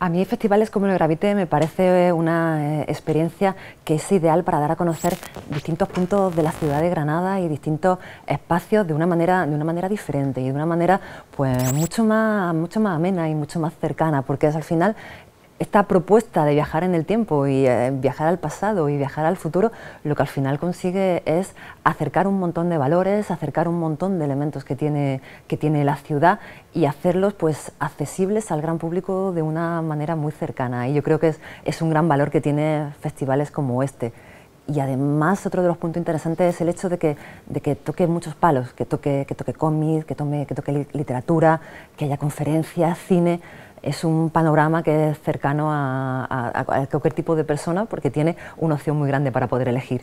A mí festivales como el Gravite me parece eh, una eh, experiencia que es ideal para dar a conocer distintos puntos de la ciudad de Granada y distintos espacios de una manera, de una manera diferente y de una manera pues mucho más, mucho más amena y mucho más cercana, porque es, al final esta propuesta de viajar en el tiempo y eh, viajar al pasado y viajar al futuro, lo que al final consigue es acercar un montón de valores, acercar un montón de elementos que tiene, que tiene la ciudad y hacerlos pues accesibles al gran público de una manera muy cercana. Y yo creo que es, es un gran valor que tiene festivales como este y además otro de los puntos interesantes es el hecho de que, toque muchos palos, que toque, que cómics, que, toque literatura, que haya conferencias, cine. Es un panorama que es cercano a, a cualquier tipo de persona porque tiene una opción muy grande para poder elegir.